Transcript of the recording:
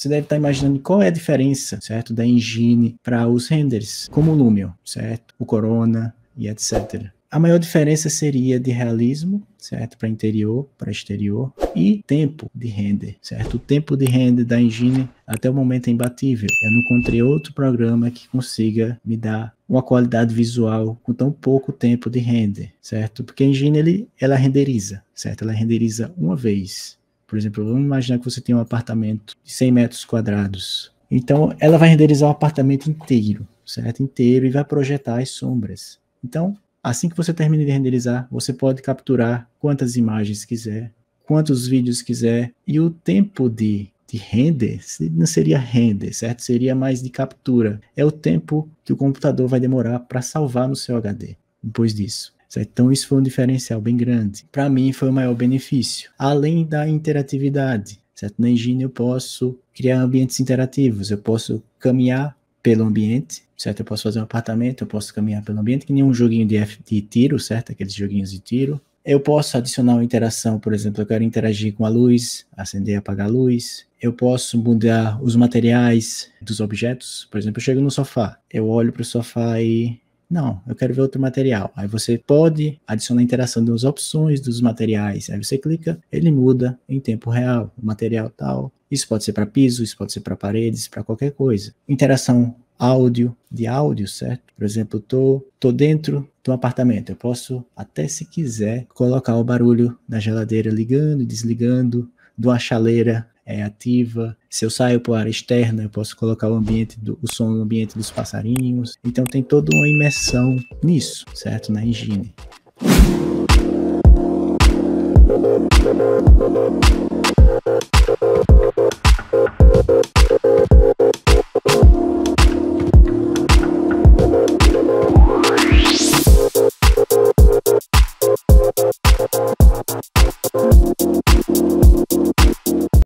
Você deve estar imaginando qual é a diferença, certo? Da engine para os renders, como o Lumion, certo? O Corona e etc. A maior diferença seria de realismo, certo? Para interior, para exterior e tempo de render, certo? O tempo de render da engine até o momento é imbatível. Eu não encontrei outro programa que consiga me dar uma qualidade visual com tão pouco tempo de render, certo? Porque a engine ele, ela renderiza, certo? Ela renderiza uma vez. Por exemplo, vamos imaginar que você tem um apartamento de 100 metros quadrados. Então, ela vai renderizar o apartamento inteiro, certo? Inteiro e vai projetar as sombras. Então, assim que você termina de renderizar, você pode capturar quantas imagens quiser, quantos vídeos quiser e o tempo de, de render não seria render, certo? Seria mais de captura. É o tempo que o computador vai demorar para salvar no seu HD depois disso. Certo? Então, isso foi um diferencial bem grande. Para mim, foi o maior benefício. Além da interatividade, certo? Na engine, eu posso criar ambientes interativos, eu posso caminhar pelo ambiente, certo? Eu posso fazer um apartamento, eu posso caminhar pelo ambiente, que nem um joguinho de, F, de tiro, certo? Aqueles joguinhos de tiro. Eu posso adicionar uma interação, por exemplo, eu quero interagir com a luz, acender e apagar a luz. Eu posso mudar os materiais dos objetos. Por exemplo, eu chego no sofá, eu olho para o sofá e não, eu quero ver outro material. Aí você pode adicionar interação das opções dos materiais. Aí você clica, ele muda em tempo real, o material tal. Isso pode ser para piso, isso pode ser para paredes, para qualquer coisa. Interação áudio, de áudio, certo? Por exemplo, tô, tô dentro do apartamento. Eu posso, até se quiser, colocar o barulho da geladeira ligando e desligando, de uma chaleira é, ativa. Se eu saio para a área externa, eu posso colocar o ambiente, do, o som no ambiente dos passarinhos. Então tem toda uma imersão nisso, certo? Na higiene.